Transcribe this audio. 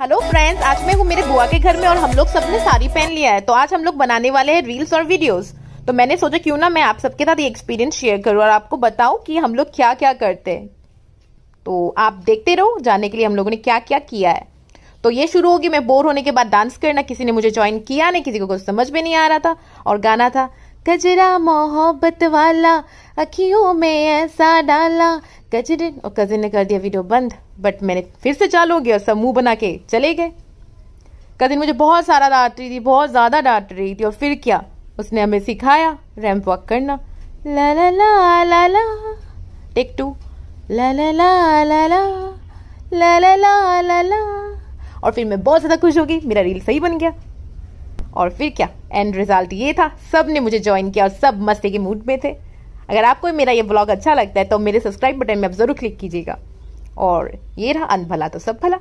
hello friends आज मैं हूँ मेरे बुआ के घर में और हम लोग सबने साड़ी पहन लिया है तो आज हम लोग बनाने वाले हैं रील्स और वीडियोस तो मैंने सोचा क्यों ना मैं आप सबके साथ ये एक्सपीरियंस शेयर करूँ और आपको बताऊँ कि हम लोग क्या क्या करते हैं तो आप देखते रहो जाने के लिए हम लोगों ने क्या क्या किया है तो ये शुरू होगी मैं बोर होने के बाद डांस करना किसी ने मुझे ज्वाइन किया नहीं किसी को कुछ समझ में नहीं आ रहा था और गाना था गजरा मोहब्बत वाला अखियों में ऐसा डाला कजिन और कजिन ने कर दिया वीडियो बंद बट मैंने फिर से चालू हो गया और सब मुंह बना के चले गए कजिन मुझे बहुत सारा डांट रही थी बहुत ज़्यादा डांट रही थी और फिर क्या उसने हमें सिखाया रैम्प वॉक करना ला ला ला ला ला टेक टू ला ला ला ला ला ला ला ला ला ला और फिर मैं बहुत ज़्यादा खुश हो गई मेरा रील सही बन गया और फिर क्या एंड रिजल्ट ये था सब ने मुझे ज्वाइन किया और सब मस्ती के मूड में थे अगर आपको मेरा ये ब्लॉग अच्छा लगता है तो मेरे सब्सक्राइब बटन में आप ज़रूर क्लिक कीजिएगा और ये रहा अनभला तो सब भला